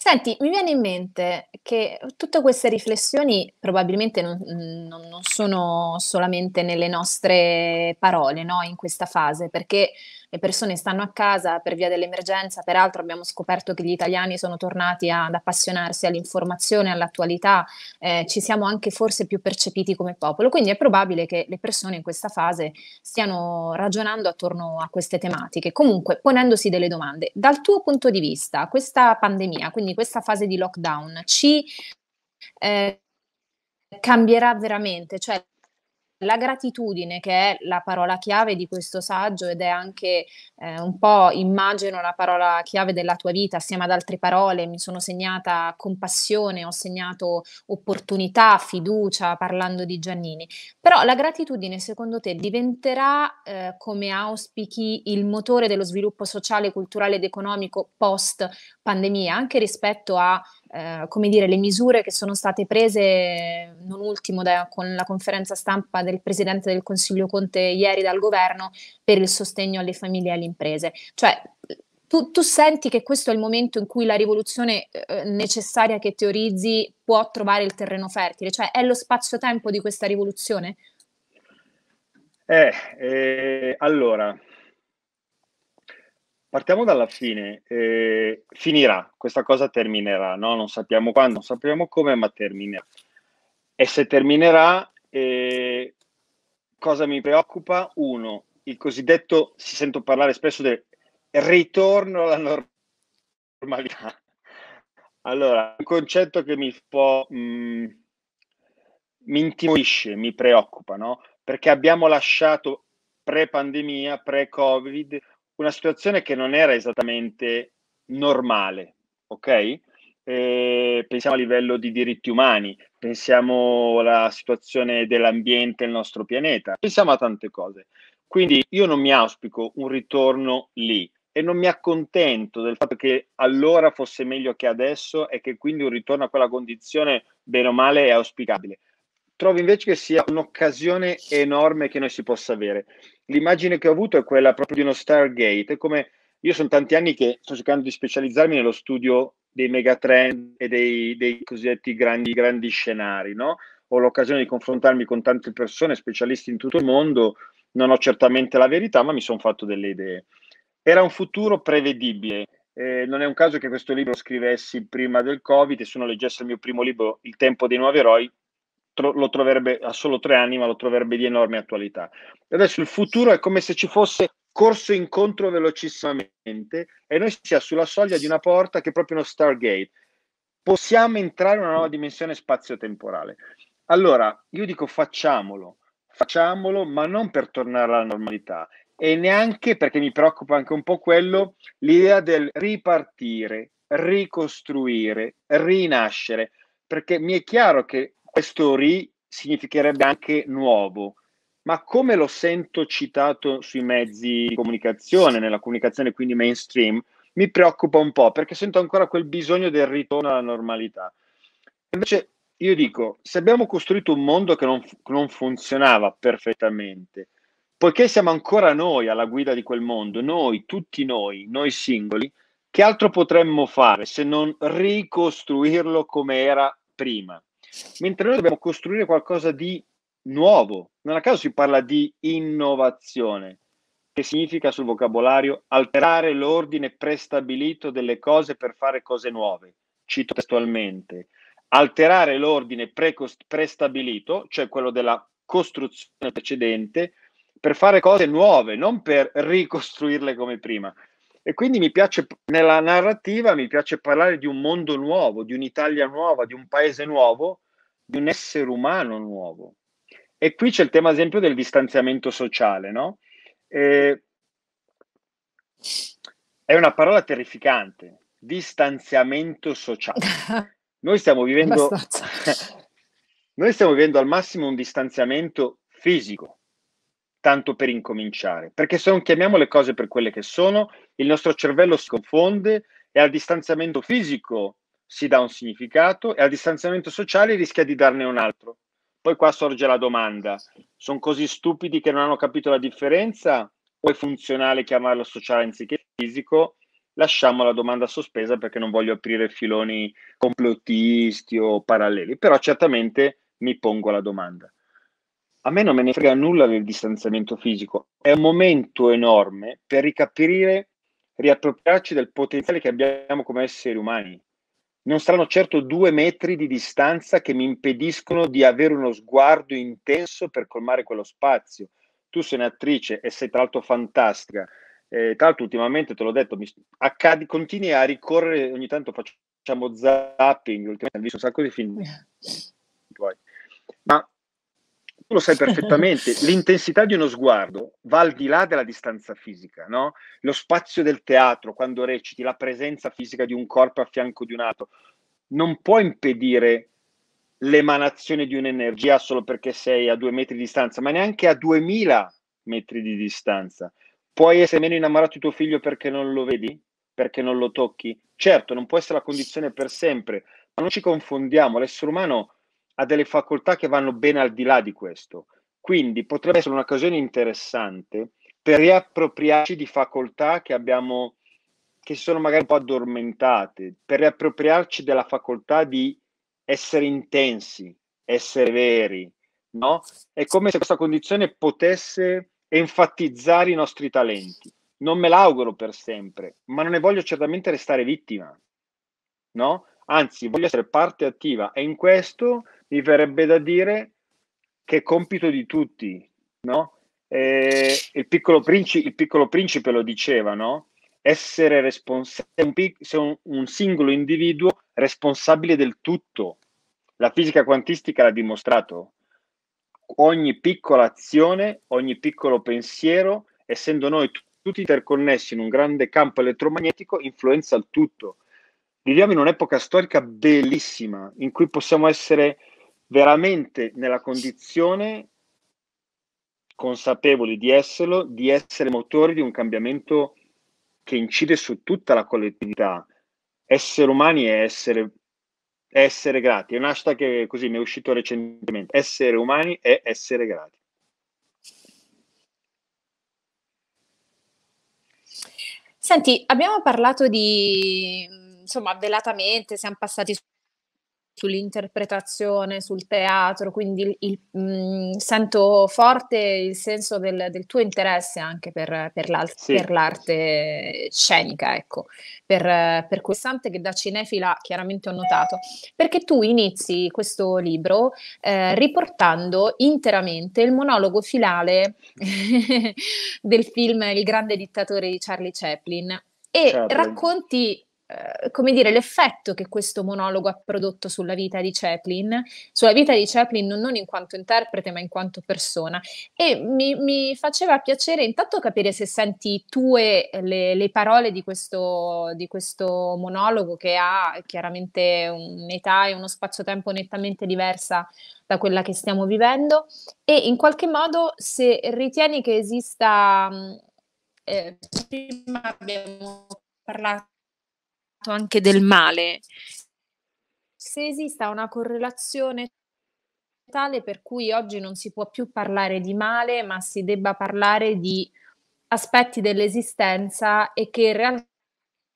Senti, mi viene in mente che tutte queste riflessioni probabilmente non, non, non sono solamente nelle nostre parole, no? in questa fase, perché le persone stanno a casa per via dell'emergenza, peraltro abbiamo scoperto che gli italiani sono tornati ad appassionarsi all'informazione, all'attualità, eh, ci siamo anche forse più percepiti come popolo, quindi è probabile che le persone in questa fase stiano ragionando attorno a queste tematiche, comunque ponendosi delle domande. Dal tuo punto di vista, questa pandemia, quindi questa fase di lockdown, ci... Eh, cambierà veramente, cioè la gratitudine, che è la parola chiave di questo saggio ed è anche eh, un po', immagino, la parola chiave della tua vita, assieme ad altre parole, mi sono segnata compassione, ho segnato opportunità, fiducia, parlando di Giannini. Però la gratitudine, secondo te, diventerà, eh, come auspichi, il motore dello sviluppo sociale, culturale ed economico post pandemia, anche rispetto a eh, come dire, le misure che sono state prese, non ultimo da, con la conferenza stampa del Presidente del Consiglio Conte ieri dal governo, per il sostegno alle famiglie e alle imprese. Cioè, tu, tu senti che questo è il momento in cui la rivoluzione eh, eh necessaria che teorizzi può trovare il terreno fertile? Cioè, è lo spazio-tempo di questa rivoluzione? Eh, eh allora, Partiamo dalla fine. Eh, finirà, questa cosa terminerà, no? non sappiamo quando, non sappiamo come, ma terminerà. E se terminerà, eh, cosa mi preoccupa? Uno, il cosiddetto, si sento parlare spesso del ritorno alla normalità. Allora, un concetto che mi può, mh, mm, mi intimorisce, mi preoccupa, no? Perché abbiamo lasciato pre-pandemia, pre-Covid, una situazione che non era esattamente normale, ok? Eh, pensiamo a livello di diritti umani, pensiamo alla situazione dell'ambiente, il nostro pianeta, pensiamo a tante cose. Quindi io non mi auspico un ritorno lì e non mi accontento del fatto che allora fosse meglio che adesso e che quindi un ritorno a quella condizione, bene o male, è auspicabile. Trovo invece che sia un'occasione enorme che noi si possa avere l'immagine che ho avuto è quella proprio di uno Stargate, come io sono tanti anni che sto cercando di specializzarmi nello studio dei megatrend e dei, dei cosiddetti grandi, grandi scenari, no? Ho l'occasione di confrontarmi con tante persone, specialisti in tutto il mondo, non ho certamente la verità, ma mi sono fatto delle idee. Era un futuro prevedibile. Eh, non è un caso che questo libro lo scrivessi prima del Covid e se uno leggesse il mio primo libro, Il tempo dei nuovi eroi, tro- lo troverebbe a solo tre anni, ma lo troverebbe di enorme attualità. Adesso il futuro è come se ci fosse corso incontro velocissimamente e noi siamo sulla soglia di una porta che è proprio uno Stargate. Possiamo entrare in una nuova dimensione spazio-temporale. Allora, io dico facciamolo, facciamolo, ma non per tornare alla normalità e neanche perché mi preoccupa anche un po' quello, l'idea del ripartire, ricostruire, rinascere, perché mi è chiaro che questo ri significherebbe anche nuovo, ma come lo sento citato sui mezzi di comunicazione, nella comunicazione quindi mainstream, mi preoccupa un po' perché sento ancora quel bisogno del ritorno alla normalità. Invece io dico, se abbiamo costruito un mondo che non, non funzionava perfettamente, poiché siamo ancora noi alla guida di quel mondo, noi, tutti noi, noi singoli, che altro potremmo fare se non ricostruirlo come era prima? mentre noi dobbiamo costruire qualcosa di nuovo. Non a caso si parla di innovazione, che significa sul vocabolario alterare l'ordine prestabilito delle cose per fare cose nuove. Cito testualmente, alterare l'ordine prestabilito, cioè quello della costruzione precedente, per fare cose nuove, non per ricostruirle come prima. E quindi mi piace, nella narrativa, mi piace parlare di un mondo nuovo, di un'Italia nuova, di un paese nuovo, di un essere umano nuovo. E qui c'è il tema, ad esempio, del distanziamento sociale, no? E... È una parola terrificante, distanziamento sociale. Noi stiamo vivendo, noi stiamo vivendo al massimo un distanziamento fisico, tanto per incominciare, perché se non chiamiamo le cose per quelle che sono, il nostro cervello si confonde e al distanziamento fisico si dà un significato e al distanziamento sociale rischia di darne un altro. Poi qua sorge la domanda, sono così stupidi che non hanno capito la differenza o è funzionale chiamarlo sociale anziché fisico? Lasciamo la domanda sospesa perché non voglio aprire filoni complottisti o paralleli, però certamente mi pongo la domanda a me non me ne frega nulla del distanziamento fisico, è un momento enorme per ricapire, riappropriarci del potenziale che abbiamo come esseri umani. Non saranno certo due metri di distanza che mi impediscono di avere uno sguardo intenso per colmare quello spazio. Tu sei un'attrice e sei tra l'altro fantastica. Eh, tra l'altro ultimamente, te l'ho detto, mi, accadi, continui a ricorrere, ogni tanto facciamo zapping, ultimamente ho visto un sacco di film. Ma lo sai perfettamente, l'intensità di uno sguardo va al di là della distanza fisica, no? Lo spazio del teatro, quando reciti, la presenza fisica di un corpo a fianco di un altro, non può impedire l'emanazione di un'energia solo perché sei a due metri di distanza, ma neanche a duemila metri di distanza. Puoi essere meno innamorato di tuo figlio perché non lo vedi, perché non lo tocchi? Certo, non può essere la condizione per sempre, ma non ci confondiamo, l'essere umano ha delle facoltà che vanno ben al di là di questo. Quindi potrebbe essere un'occasione interessante per riappropriarci di facoltà che abbiamo, che si sono magari un po' addormentate, per riappropriarci della facoltà di essere intensi, essere veri, no? È come se questa condizione potesse enfatizzare i nostri talenti. Non me l'auguro per sempre, ma non ne voglio certamente restare vittima, no? anzi voglio essere parte attiva e in questo mi verrebbe da dire che è compito di tutti, no? Eh, il, piccolo principe, il, piccolo principe, lo diceva, no? Essere responsabile, sei un, un singolo individuo responsabile del tutto. La fisica quantistica l'ha dimostrato. Ogni piccola azione, ogni piccolo pensiero, essendo noi t- tutti interconnessi in un grande campo elettromagnetico, influenza il tutto. Viviamo in un'epoca storica bellissima in cui possiamo essere veramente nella condizione consapevoli di esserlo, di essere motori di un cambiamento che incide su tutta la collettività. Essere umani è essere, è essere grati. È un hashtag che così mi è uscito recentemente. Essere umani è essere grati. Senti, abbiamo parlato di insomma, velatamente siamo passati sull'interpretazione, sul teatro, quindi il, il, mh, mm, sento forte il senso del, del tuo interesse anche per, per, l'al- sì. per l'arte scenica, ecco, per, per quest'ante che da cinefila chiaramente ho notato, perché tu inizi questo libro eh, riportando interamente il monologo finale del film Il grande dittatore di Charlie Chaplin e Chaplin. Certo. racconti eh, come dire, l'effetto che questo monologo ha prodotto sulla vita di Chaplin, sulla vita di Chaplin non, in quanto interprete, ma in quanto persona. E mi, mi faceva piacere intanto capire se senti tue le, le parole di questo, di questo, monologo che ha chiaramente un'età e uno spazio-tempo nettamente diversa da quella che stiamo vivendo e in qualche modo se ritieni che esista mm, eh, prima abbiamo parlato anche del male. Se esista una correlazione tale per cui oggi non si può più parlare di male, ma si debba parlare di aspetti dell'esistenza e che in realtà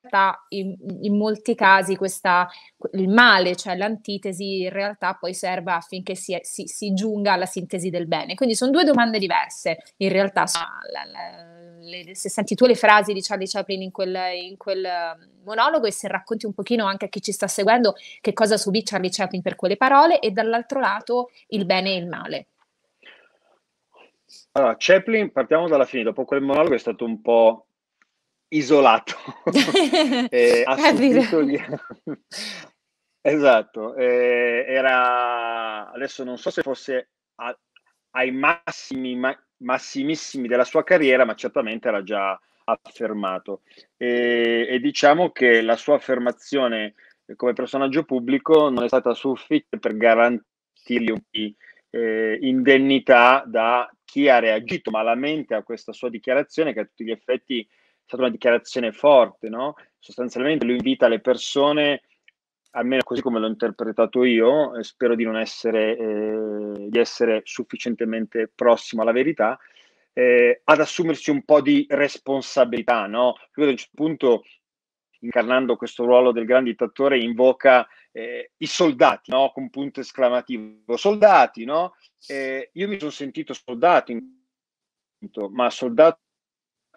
realtà in, in molti casi questa, il male, cioè l'antitesi, in realtà poi serva affinché si, si, si giunga alla sintesi del bene. Quindi sono due domande diverse, in realtà. La, la, le, se senti tu le frasi di Charlie Chaplin in quel, in quel um, monologo e se racconti un pochino anche a chi ci sta seguendo che cosa subì Charlie Chaplin per quelle parole e dall'altro lato il bene e il male. Allora, Chaplin, partiamo dalla fine, dopo quel monologo è stato un po' isolato. eh, esatto, eh, era adesso non so se fosse a, ai massimi, ma, massimissimi della sua carriera, ma certamente era già affermato. E, e, diciamo che la sua affermazione come personaggio pubblico non è stata sufficiente per garantirgli un eh, indennità da chi ha reagito malamente a questa sua dichiarazione che a tutti gli effetti stata una dichiarazione forte, no? Sostanzialmente lui invita le persone, almeno così come l'ho interpretato io, spero di non essere, eh, di essere sufficientemente prossimo alla verità, eh, ad assumersi un po' di responsabilità, no? Lui ad un certo punto, incarnando questo ruolo del grande dittatore, invoca eh, i soldati, no? Con punto esclamativo, soldati, no? Eh, io mi sono sentito soldato in ma soldato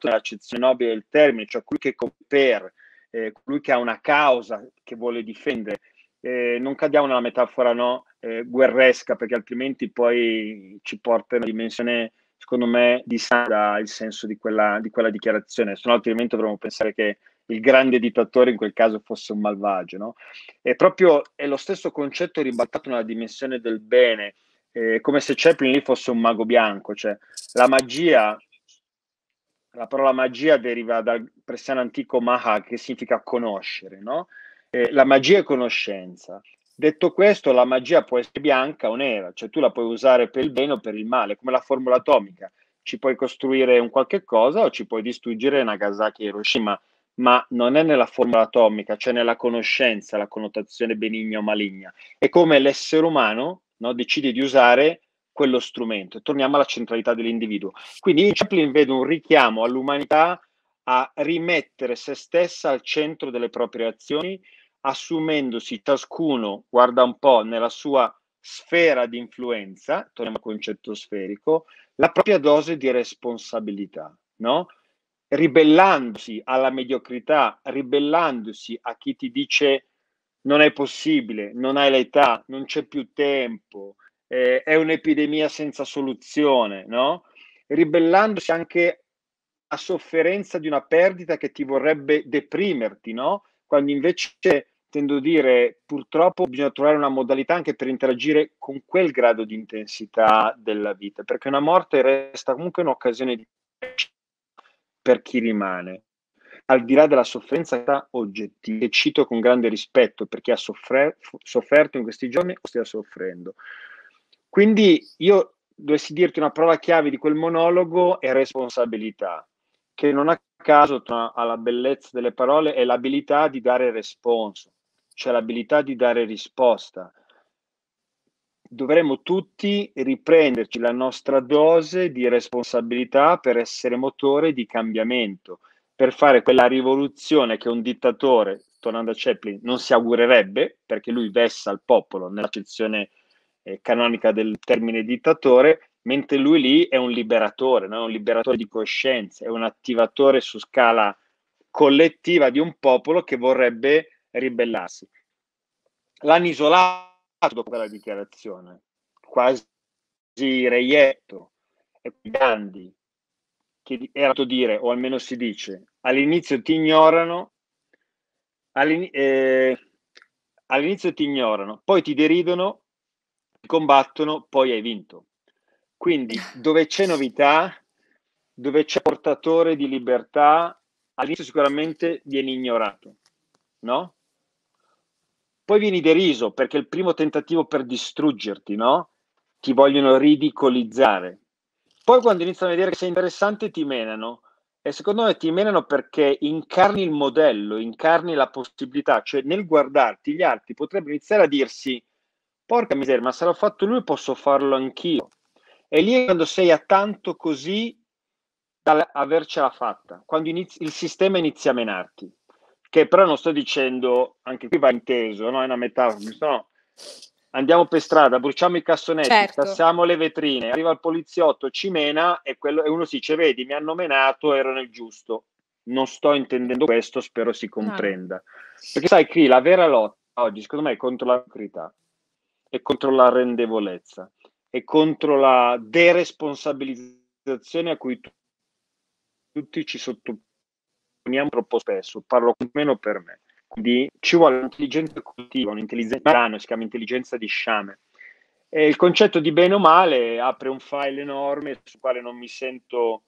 l'accezione nobile del termine, cioè colui che compare, eh, colui che ha una causa che vuole difendere. Eh, non cadiamo nella metafora no, eh, guerresca, perché altrimenti poi ci porta in una dimensione, secondo me, di sana il senso di quella, di quella dichiarazione, se no altrimenti dovremmo pensare che il grande dittatore in quel caso fosse un malvagio. No? E proprio è lo stesso concetto ribattato nella dimensione del bene, eh, come se Chaplin lì fosse un mago bianco, cioè la magia la parola magia deriva dal persiano antico maha, che significa conoscere, no? Eh, la magia è conoscenza. Detto questo, la magia può essere bianca o nera, cioè tu la puoi usare per il bene o per il male, come la formula atomica. Ci puoi costruire un qualche cosa o ci puoi distruggere Nagasaki e Hiroshima, ma non è nella formula atomica, cioè nella conoscenza, la connotazione benigna o maligna. È come l'essere umano no, decide di usare quello strumento. E torniamo alla centralità dell'individuo. Quindi in Chaplin vedo un richiamo all'umanità a rimettere se stessa al centro delle proprie azioni, assumendosi ciascuno, guarda un po', nella sua sfera di influenza, torniamo al concetto sferico, la propria dose di responsabilità, no? ribellandosi alla mediocrità, ribellandosi a chi ti dice non è possibile, non hai l'età, non c'è più tempo, eh, è un'epidemia senza soluzione, no? ribellandosi anche a sofferenza di una perdita che ti vorrebbe deprimerti, no? quando invece tendo a dire purtroppo bisogna trovare una modalità anche per interagire con quel grado di intensità della vita, perché una morte resta comunque un'occasione di per chi rimane. Al di là della sofferenza oggettiva, e cito con grande rispetto per chi ha soffre- sofferto in questi giorni o stia soffrendo, quindi io dovessi dirti una parola chiave di quel monologo è responsabilità, che non a caso alla bellezza delle parole è l'abilità di dare responso, cioè l'abilità di dare risposta. Dovremmo tutti riprenderci la nostra dose di responsabilità per essere motore di cambiamento, per fare quella rivoluzione che un dittatore, tornando a Chaplin, non si augurerebbe, perché lui vessa il popolo nell'accezione eh, canonica del termine dittatore, mentre lui lì è un liberatore, no? un liberatore di coscienza, è un attivatore su scala collettiva di un popolo che vorrebbe ribellarsi. L'hanno isolato dopo quella dichiarazione, quasi reietto e Gandhi, che era a dire, o almeno si dice, all'inizio ti ignorano, all'inizio, eh, all'inizio ti ignorano, poi ti deridono combattono, poi hai vinto. Quindi dove c'è novità, dove c'è portatore di libertà, all'inizio sicuramente vieni ignorato, no? Poi vieni deriso perché è il primo tentativo per distruggerti, no? Ti vogliono ridicolizzare. Poi quando iniziano a vedere che sei interessante ti menano e secondo me ti menano perché incarni il modello, incarni la possibilità, cioè nel guardarti gli altri potrebbero iniziare a dirsi porca miseria, ma se l'ha fatto lui posso farlo anch'io. E lì è quando sei a tanto così da avercela fatta, quando inizi, il sistema inizia a menarti. Che però non sto dicendo, anche qui va inteso, no? è una metafora, no, andiamo per strada, bruciamo i cassonetti, certo. tassiamo le vetrine, arriva il poliziotto, ci mena e, quello, e uno si cioè, dice, vedi, mi hanno menato, ero nel giusto. Non sto intendendo questo, spero si comprenda. No. Perché sai, qui la vera lotta oggi, secondo me, è contro la mediocrità e contro la rendevolezza e contro la deresponsabilizzazione a cui tu, tutti ci sottoponiamo troppo spesso, parlo meno per me. Quindi ci vuole un'intelligenza cultiva, un'intelligenza grano, si chiama intelligenza di sciame. E il concetto di bene o male apre un file enorme sul quale non mi sento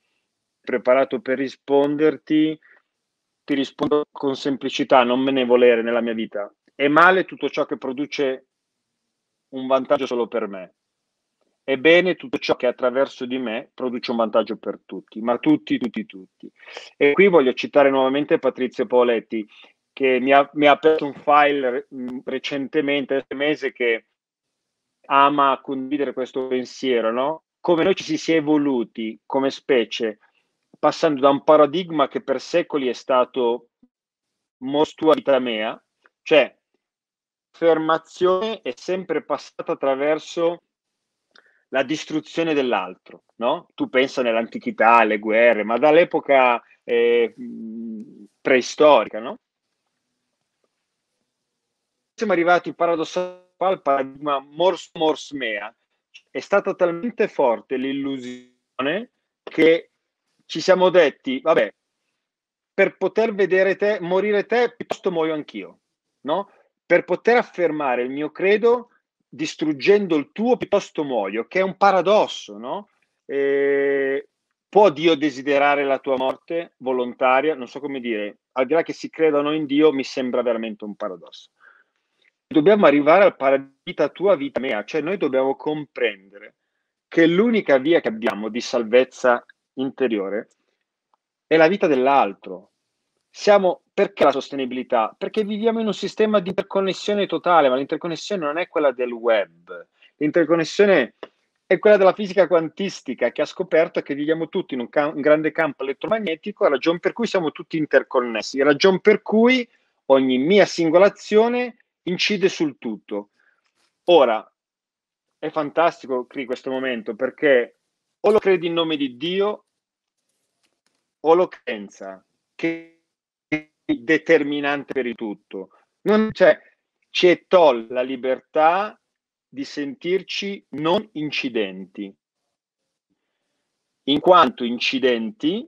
preparato per risponderti, ti rispondo con semplicità, non me ne volere nella mia vita. È male tutto ciò che produce un vantaggio solo per me. Ebbene, tutto ciò che attraverso di me produce un vantaggio per tutti, ma tutti, tutti, tutti. E qui voglio citare nuovamente Patrizio Paoletti, che mi ha, mi ha aperto un file mm, recentemente, questo mese, che ama condividere questo pensiero, no? Come noi ci si è evoluti come specie, passando da un paradigma che per secoli è stato mostua vita mea, cioè l'affermazione è sempre passata attraverso la distruzione dell'altro, no? Tu pensa nell'antichità, alle guerre, ma dall'epoca eh, preistorica, no? Siamo arrivati paradossalmente al paradigma mors mors mea. È stata talmente forte l'illusione che ci siamo detti, vabbè, per poter vedere te, morire te, piuttosto muoio anch'io, no? per poter affermare il mio credo distruggendo il tuo piuttosto muoio, che è un paradosso, no? Eh, può Dio desiderare la tua morte volontaria? Non so come dire, al di là che si credano in Dio, mi sembra veramente un paradosso. Dobbiamo arrivare al paradita tua vita mea, cioè noi dobbiamo comprendere che l'unica via che abbiamo di salvezza interiore è la vita dell'altro, siamo perché la sostenibilità? Perché viviamo in un sistema di interconnessione totale, ma l'interconnessione non è quella del web, l'interconnessione è quella della fisica quantistica che ha scoperto che viviamo tutti in un, ca- un grande campo elettromagnetico, la ragione per cui siamo tutti interconnessi, la ragione per cui ogni mia singola azione incide sul tutto. Ora, è fantastico qui questo momento perché o lo credi in nome di Dio o lo pensa che determinante per il tutto. Non, cioè, c'è tol la libertà di sentirci non incidenti, in quanto incidenti,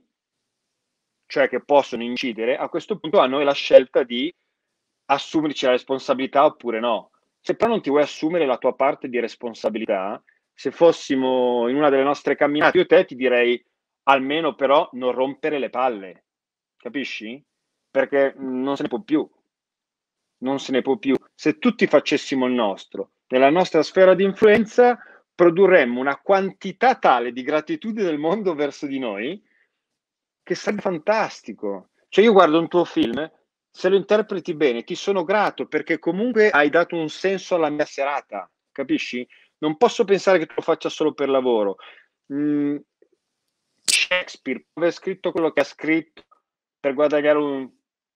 cioè che possono incidere, a questo punto a noi la scelta di assumerci la responsabilità oppure no. Se però non ti vuoi assumere la tua parte di responsabilità, se fossimo in una delle nostre camminate, io te ti direi almeno però non rompere le palle, capisci? perché non se ne può più. Non se ne può più. Se tutti facessimo il nostro, nella nostra sfera di influenza, produrremmo una quantità tale di gratitudine del mondo verso di noi che sarebbe fantastico. Cioè io guardo un tuo film, se lo interpreti bene, ti sono grato perché comunque hai dato un senso alla mia serata, capisci? Non posso pensare che tu lo faccia solo per lavoro. Mm, Shakespeare aveva scritto quello che ha scritto per guadagnare un,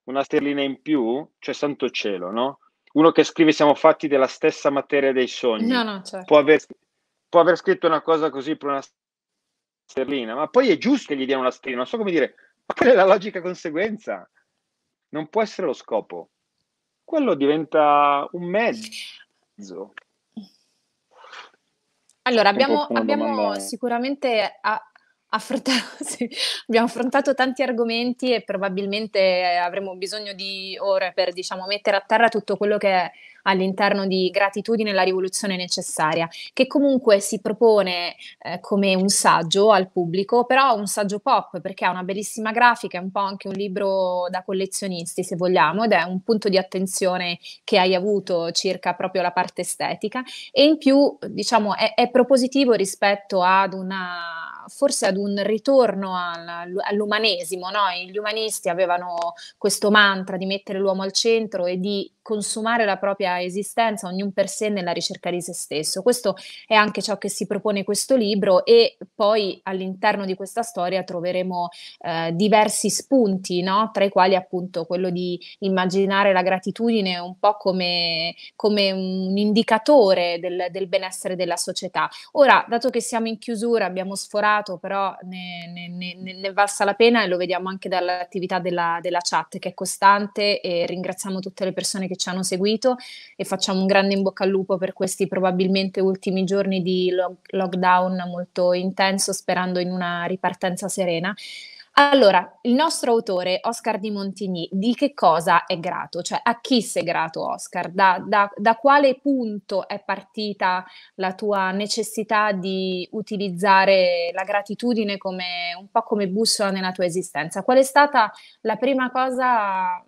una sterlina in più, cioè santo cielo, no? Uno che scrive siamo fatti della stessa materia dei sogni. No, no, certo. può, aver, può aver scritto una cosa così per una sterlina, ma poi è giusto che gli dia una sterlina, non so come dire, ma quella è la logica conseguenza. Non può essere lo scopo. Quello diventa un mezzo. Allora, abbiamo, abbiamo sicuramente a, ah, affrontato, sì, abbiamo affrontato tanti argomenti e probabilmente eh, avremo bisogno di ore per diciamo, mettere a terra tutto quello che è all'interno di Gratitudine la rivoluzione necessaria, che comunque si propone eh, come un saggio al pubblico, però un saggio pop perché ha una bellissima grafica, è un po' anche un libro da collezionisti se vogliamo ed è un punto di attenzione che hai avuto circa proprio la parte estetica e in più diciamo è, è propositivo rispetto ad una forse ad un ritorno all'umanesimo. No? Gli umanisti avevano questo mantra di mettere l'uomo al centro e di consumare la propria esistenza, ognuno per sé nella ricerca di se stesso. Questo è anche ciò che si propone questo libro e poi all'interno di questa storia troveremo eh, diversi spunti, no? tra i quali appunto quello di immaginare la gratitudine un po' come, come un indicatore del, del, benessere della società. Ora, dato che siamo in chiusura, abbiamo sforato, però ne, ne, ne, ne valsa la pena e lo vediamo anche dall'attività della, della chat che è costante e ringraziamo tutte le persone che ci hanno seguito e facciamo un grande in bocca al lupo per questi probabilmente ultimi giorni di lo- lockdown molto intenso, sperando in una ripartenza serena. Allora, il nostro autore, Oscar di Montigny, di che cosa è grato? Cioè, a chi sei grato, Oscar? Da, da, da quale punto è partita la tua necessità di utilizzare la gratitudine come, un po' come bussola nella tua esistenza? Qual è stata la prima cosa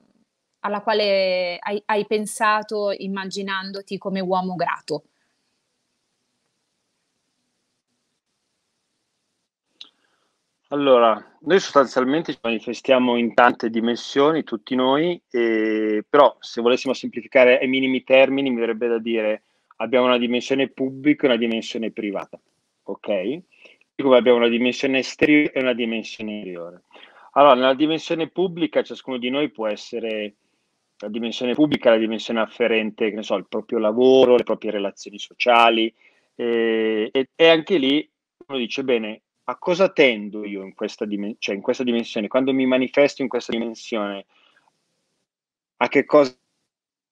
alla quale hai, hai pensato immaginandoti come uomo grato? Allora, noi sostanzialmente ci manifestiamo in tante dimensioni, tutti noi, e, però se volessimo semplificare ai minimi termini mi verrebbe da dire abbiamo una dimensione pubblica e una dimensione privata, ok? Come abbiamo una dimensione esteriore e una dimensione interiore. Allora, nella dimensione pubblica ciascuno di noi può essere la dimensione pubblica, la dimensione afferente, che ne so, al proprio lavoro, le proprie relazioni sociali. Eh, e, e, anche lì uno dice, bene, a cosa tendo io in questa, dimen- cioè in questa dimensione? Quando mi manifesto in questa dimensione, a che cosa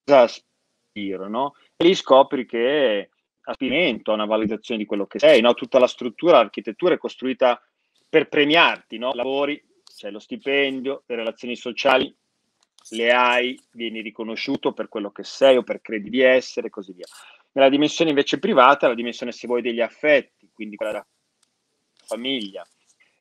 aspiro? No? E lì scopri che aspiramento, una validazione di quello che sei, no? tutta la struttura, l'architettura è costruita per premiarti, no? lavori, c'è cioè lo stipendio, le relazioni sociali, le hai, vieni riconosciuto per quello che sei o per credi di essere e così via. Nella dimensione invece privata, la dimensione se vuoi degli affetti, quindi quella della famiglia.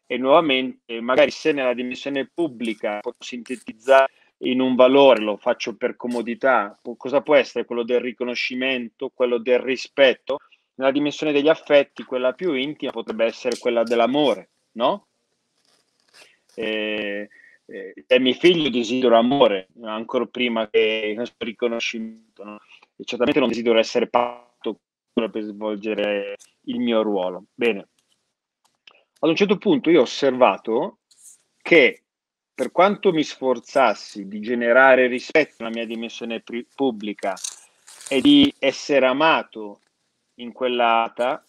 E nuovamente, magari se nella dimensione pubblica posso sintetizzare in un valore, lo faccio per comodità, cosa può essere quello del riconoscimento, quello del rispetto? Nella dimensione degli affetti, quella più intima potrebbe essere quella dell'amore, no? Eh, eh, dai cioè, miei figli desidero amore, ancora prima che il riconoscimento. No? E certamente non desidero essere patto per svolgere il mio ruolo. Bene. Ad un certo punto io ho osservato che per quanto mi sforzassi di generare rispetto alla mia dimensione pri- pubblica e di essere amato in quell'ata,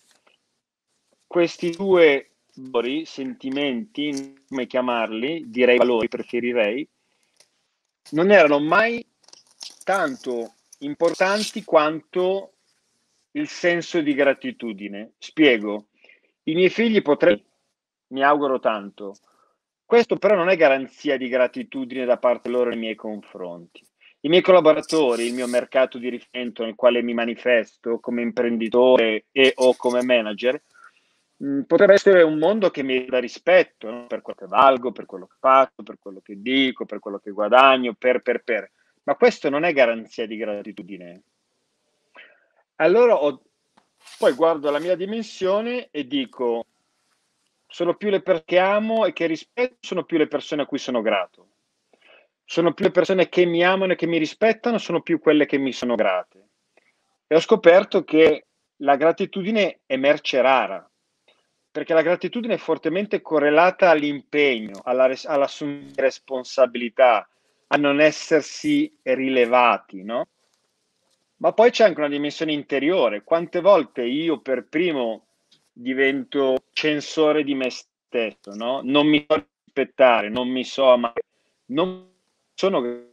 questi due valori, sentimenti, come chiamarli, direi valori, preferirei, non erano mai tanto importanti quanto il senso di gratitudine. Spiego, i miei figli potrebbero, mi auguro tanto, questo però non è garanzia di gratitudine da parte loro nei miei confronti. I miei collaboratori, il mio mercato di riferimento nel quale mi manifesto come imprenditore e o come manager, Mm, potrebbe essere un mondo che mi dà rispetto no? per quello che valgo, per quello che faccio, per quello che dico, per quello che guadagno, per, per, per. Ma questo non è garanzia di gratitudine. Allora ho, poi guardo la mia dimensione e dico, sono più le persone che amo e che rispetto, sono più le persone a cui sono grato. Sono più le persone che mi amano e che mi rispettano, sono più quelle che mi sono grate. E ho scoperto che la gratitudine è merce rara perché la gratitudine è fortemente correlata all'impegno, alla res- all'assumere responsabilità, a non essersi rilevati, no? Ma poi c'è anche una dimensione interiore. Quante volte io per primo divento censore di me stesso, no? Non mi so rispettare, non mi so amare, non sono...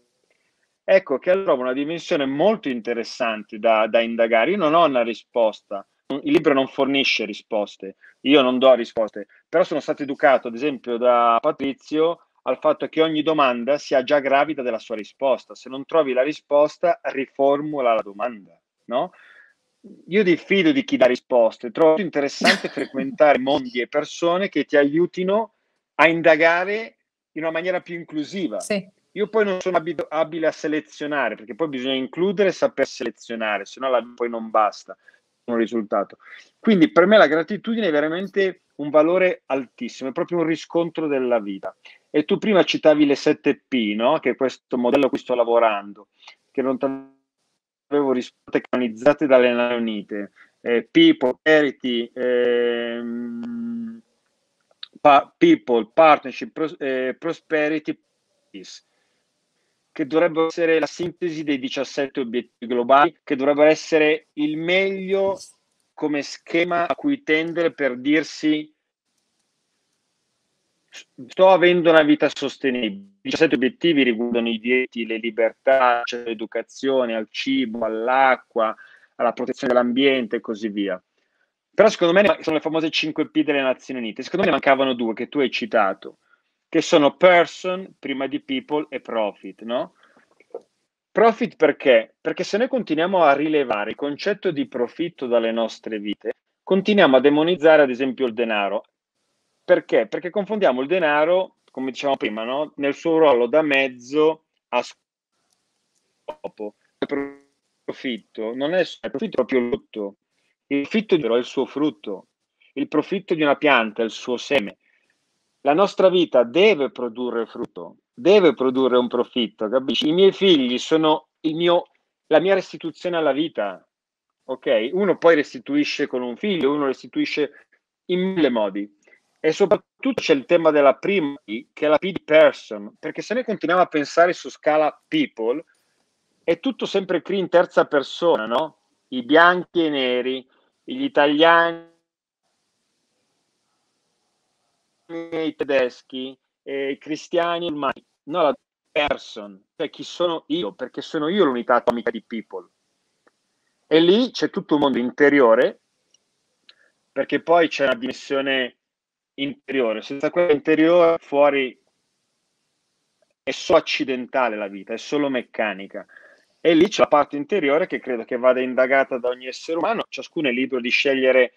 Ecco che allora una dimensione molto interessante da, da indagare. Io non ho una risposta, il libro non fornisce risposte, io non do risposte, però sono stato educato, ad esempio, da Patrizio al fatto che ogni domanda sia già gravida della sua risposta. Se non trovi la risposta, riformula la domanda, no? Io diffido di chi dà risposte, trovo interessante frequentare mondi e persone che ti aiutino a indagare in una maniera più inclusiva. Sì. Io poi non sono abito, abile a selezionare, perché poi bisogna includere e saper selezionare, se no poi non basta un risultato. Quindi per me la gratitudine è veramente un valore altissimo, è proprio un riscontro della vita. E tu prima citavi le 7P, no? che è questo modello a cui sto lavorando, che non avevo risposte canonizzate dalle Nazioni Unite. Eh, people, charity, ehm, pa- people, partnership, pros- eh, prosperity, peace che dovrebbero essere la sintesi dei 17 obiettivi globali, che dovrebbero essere il meglio come schema a cui tendere per dirsi sto avendo una vita sostenibile. I 17 obiettivi riguardano i diritti, le libertà, cioè l'educazione, al cibo, all'acqua, alla protezione dell'ambiente e così via. Però secondo me sono le famose 5P delle Nazioni Unite. Secondo me ne mancavano due che tu hai citato che sono person prima di people e profit, no? Profit perché? Perché se noi continuiamo a rilevare il concetto di profitto dalle nostre vite, continuiamo a demonizzare ad esempio il denaro. Perché? Perché confondiamo il denaro, come dicevamo prima, no? nel suo ruolo da mezzo a scopo. Il profitto non è il profitto è proprio il lutto. Il profitto è il suo frutto. Il profitto di una pianta è il suo seme la nostra vita deve produrre frutto, deve produrre un profitto, capisci? I miei figli sono mio, la mia restituzione alla vita, ok? Uno poi restituisce con un figlio, uno restituisce in mille modi. E soprattutto c'è il tema della prima P, che è la P di person, perché se noi continuiamo a pensare su scala people, è tutto sempre qui in terza persona, no? I bianchi e i neri, gli italiani i tedeschi, eh, cristiani ma no, la person, cioè chi sono io, perché sono io l'unità atomica di people. E lì c'è tutto il mondo interiore, perché poi c'è una dimensione interiore, senza quella interiore fuori è solo accidentale la vita, è solo meccanica. E lì c'è la parte interiore che credo che vada indagata da ogni essere umano, ciascuno è libero di scegliere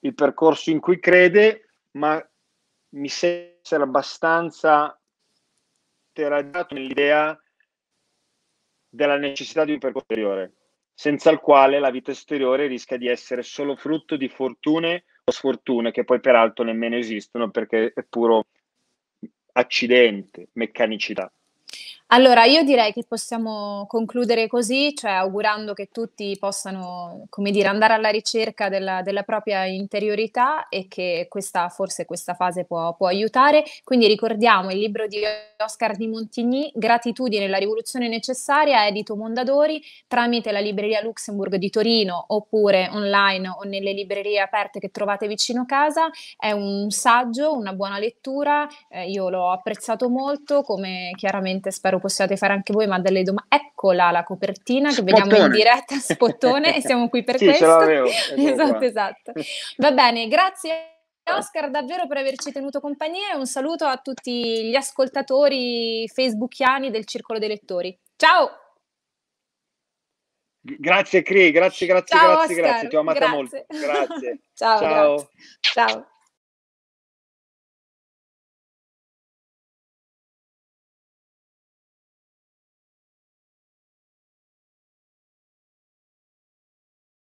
il percorso in cui crede, ma mi sembra essere abbastanza terraggiato nell'idea della necessità di un percorso esteriore, senza il quale la vita esteriore rischia di essere solo frutto di fortune o sfortune che poi peraltro nemmeno esistono perché è puro accidente, meccanicità. Allora, io direi che possiamo concludere così, cioè augurando che tutti possano, come dire, andare alla ricerca della, della propria interiorità e che questa, forse questa fase può, può, aiutare. Quindi ricordiamo il libro di Oscar di Montigny, Gratitudine, la rivoluzione necessaria, edito Mondadori, tramite la libreria Luxemburg di Torino oppure online o nelle librerie aperte che trovate vicino casa. È un saggio, una buona lettura, eh, io l'ho apprezzato molto, come chiaramente spero possiate fare anche voi, ma delle domande. Eccola la copertina che spottone. vediamo in diretta, spottone, e siamo qui per sì, questo. esatto, esatto. Va bene, grazie. Oscar, davvero per averci tenuto compagnia e un saluto a tutti gli ascoltatori facebookiani del Circolo dei Lettori. Ciao! Grazie Cri, grazie, grazie, Ciao, grazie, Oscar. grazie, ti ho amata grazie. molto. Grazie. Ciao. Ciao. Grazie. Ciao.